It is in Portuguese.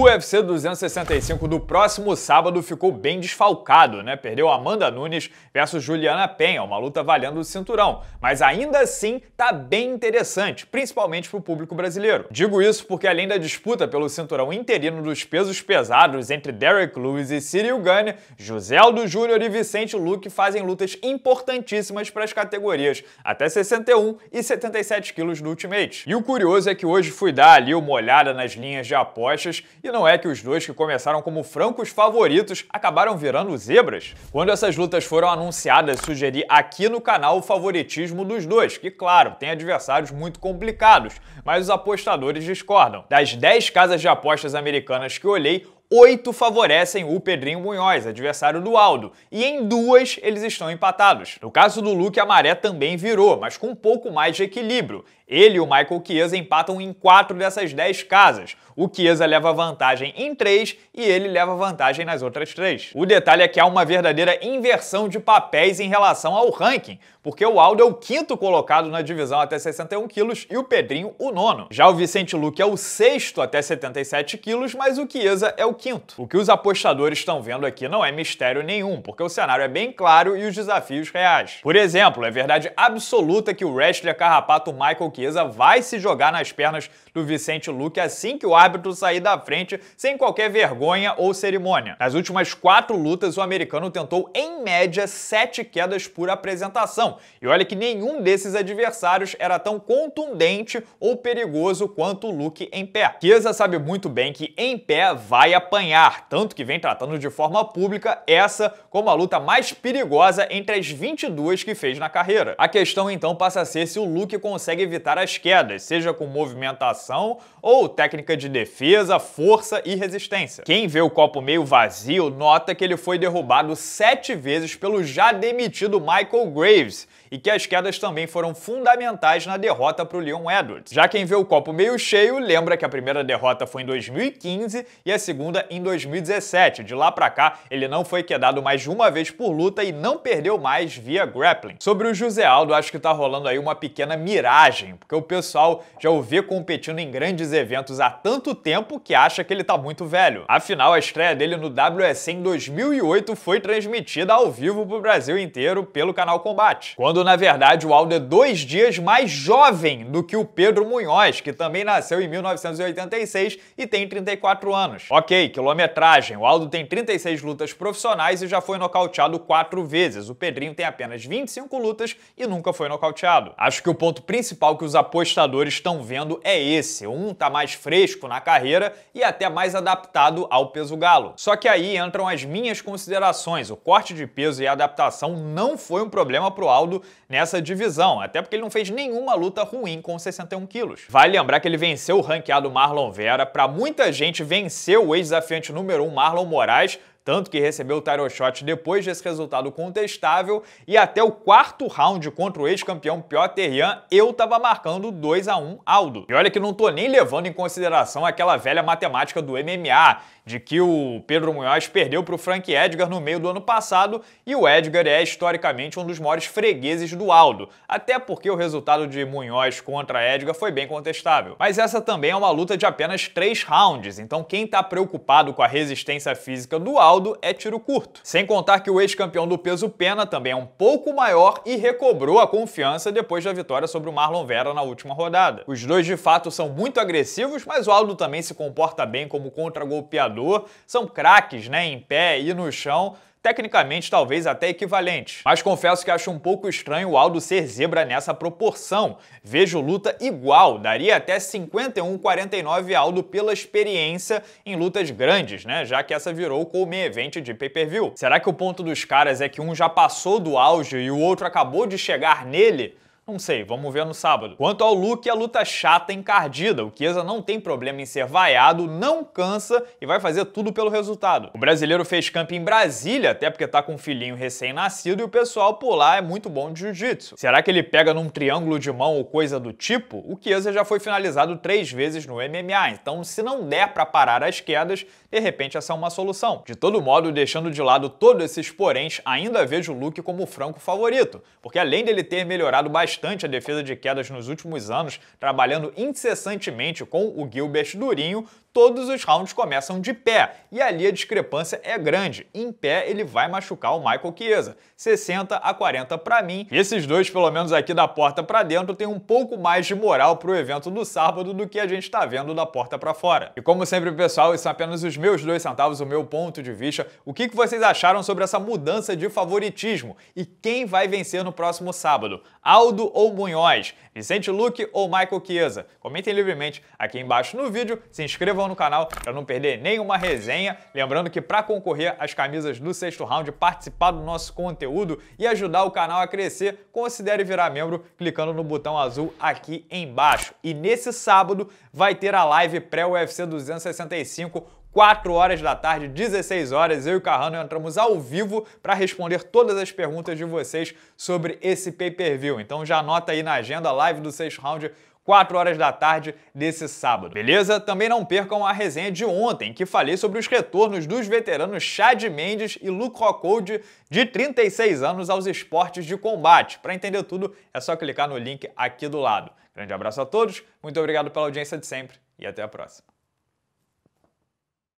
O UFC 265 do próximo sábado ficou bem desfalcado, né? Perdeu Amanda Nunes versus Juliana Penha, uma luta valendo o cinturão, mas ainda assim tá bem interessante, principalmente pro público brasileiro. Digo isso porque além da disputa pelo cinturão interino dos pesos pesados entre Derek Lewis e Cyril Gane, José Aldo Júnior e Vicente Luque fazem lutas importantíssimas para as categorias até 61 e 77 quilos do Ultimate. E o curioso é que hoje fui dar ali uma olhada nas linhas de apostas e e não é que os dois que começaram como francos favoritos acabaram virando zebras. Quando essas lutas foram anunciadas, sugeri aqui no canal o favoritismo dos dois, que claro, tem adversários muito complicados, mas os apostadores discordam. Das 10 casas de apostas americanas que olhei, oito favorecem o Pedrinho Munhoz, adversário do Aldo, e em duas eles estão empatados. No caso do Luke, a maré também virou, mas com um pouco mais de equilíbrio. Ele e o Michael Chiesa empatam em quatro dessas dez casas. O Chiesa leva vantagem em três e ele leva vantagem nas outras três. O detalhe é que há uma verdadeira inversão de papéis em relação ao ranking, porque o Aldo é o quinto colocado na divisão até 61 quilos e o Pedrinho o nono. Já o Vicente Luque é o sexto até 77 quilos, mas o Chiesa é o quinto. O que os apostadores estão vendo aqui não é mistério nenhum, porque o cenário é bem claro e os desafios reais. Por exemplo, é verdade absoluta que o wrestler carrapato Michael Chiesa vai se jogar nas pernas do Vicente Luque assim que o árbitro sair da frente, sem qualquer vergonha ou cerimônia. Nas últimas quatro lutas, o americano tentou, em média, sete quedas por apresentação. E olha que nenhum desses adversários era tão contundente ou perigoso quanto o Luke em pé. Kiesa sabe muito bem que em pé vai a apanhar, tanto que vem tratando de forma pública essa como a luta mais perigosa entre as 22 que fez na carreira. A questão então passa a ser se o Luke consegue evitar as quedas, seja com movimentação ou técnica de defesa, força e resistência. Quem vê o copo meio vazio nota que ele foi derrubado sete vezes pelo já demitido Michael Graves e que as quedas também foram fundamentais na derrota para o Leon Edwards. Já quem vê o copo meio cheio lembra que a primeira derrota foi em 2015 e a segunda em 2017. De lá para cá, ele não foi quedado mais de uma vez por luta e não perdeu mais via grappling. Sobre o José Aldo, acho que tá rolando aí uma pequena miragem, porque o pessoal já o vê competindo em grandes eventos há tanto tempo que acha que ele tá muito velho. Afinal, a estreia dele no WS em 2008 foi transmitida ao vivo pro Brasil inteiro pelo canal Combate. Quando na verdade o Aldo é dois dias mais jovem do que o Pedro Munhoz, que também nasceu em 1986 e tem 34 anos. Ok, quilometragem. O Aldo tem 36 lutas profissionais e já foi nocauteado quatro vezes. O Pedrinho tem apenas 25 lutas e nunca foi nocauteado. Acho que o ponto principal que os apostadores estão vendo é esse. Um tá mais fresco na carreira e até mais adaptado ao peso galo. Só que aí entram as minhas considerações. O corte de peso e a adaptação não foi um problema pro Aldo nessa divisão, até porque ele não fez nenhuma luta ruim com 61 quilos. Vale lembrar que ele venceu o ranqueado Marlon Vera. Para muita gente, venceu o ex desafiante número um, Marlon Moraes, tanto que recebeu o title shot depois desse resultado contestável e até o quarto round contra o ex-campeão Piotr Jan, eu tava marcando 2 a 1 Aldo. E olha que não tô nem levando em consideração aquela velha matemática do MMA, de que o Pedro Munhoz perdeu para o Frank Edgar no meio do ano passado e o Edgar é historicamente um dos maiores fregueses do Aldo, até porque o resultado de Munhoz contra Edgar foi bem contestável. Mas essa também é uma luta de apenas três rounds, então quem tá preocupado com a resistência física do Aldo Oswaldo é tiro curto. Sem contar que o ex-campeão do peso pena também é um pouco maior e recobrou a confiança depois da vitória sobre o Marlon Vera na última rodada. Os dois de fato são muito agressivos, mas o Aldo também se comporta bem como contra-golpeador, são craques né, em pé e no chão, tecnicamente talvez até equivalente. Mas confesso que acho um pouco estranho o Aldo ser zebra nessa proporção. Vejo luta igual, daria até 51,49 Aldo pela experiência em lutas grandes, né? Já que essa virou com o main event de pay-per-view. Será que o ponto dos caras é que um já passou do auge e o outro acabou de chegar nele? Não sei, vamos ver no sábado. Quanto ao Luke, a luta é chata e encardida. O Chiesa não tem problema em ser vaiado, não cansa e vai fazer tudo pelo resultado. O brasileiro fez camp em Brasília, até porque tá com um filhinho recém-nascido e o pessoal por lá é muito bom de jiu-jitsu. Será que ele pega num triângulo de mão ou coisa do tipo? O Chiesa já foi finalizado três vezes no MMA, então se não der para parar as quedas, de repente essa é uma solução. De todo modo, deixando de lado todos esses poréns, ainda vejo o Luke como o franco favorito, porque além dele ter melhorado bastante bastante a defesa de quedas nos últimos anos, trabalhando incessantemente com o Gilbert Durinho, todos os rounds começam de pé, e ali a discrepância é grande. Em pé, ele vai machucar o Michael Chiesa. 60 a 40 para mim. E esses dois, pelo menos aqui da porta para dentro, têm um pouco mais de moral pro evento do sábado do que a gente tá vendo da porta para fora. E como sempre, pessoal, isso são apenas os meus dois centavos, o meu ponto de vista. O que, que vocês acharam sobre essa mudança de favoritismo? E quem vai vencer no próximo sábado? Aldo ou Munhoz? Vicente Luque ou Michael Chiesa? Comentem livremente aqui embaixo no vídeo, se inscrevam no canal para não perder nenhuma resenha. Lembrando que para concorrer às camisas do sexto round, participar do nosso conteúdo e ajudar o canal a crescer, considere virar membro clicando no botão azul aqui embaixo. E nesse sábado vai ter a live pré-UFC 265 4 horas da tarde, 16 horas, eu e o Carrano entramos ao vivo para responder todas as perguntas de vocês sobre esse pay-per-view. Então já anota aí na agenda, live do sexto round, 4 horas da tarde desse sábado. Beleza? Também não percam a resenha de ontem, que falei sobre os retornos dos veteranos Chad Mendes e Luke Rockhold de 36 anos aos esportes de combate. Para entender tudo, é só clicar no link aqui do lado. Grande abraço a todos, muito obrigado pela audiência de sempre e até a próxima.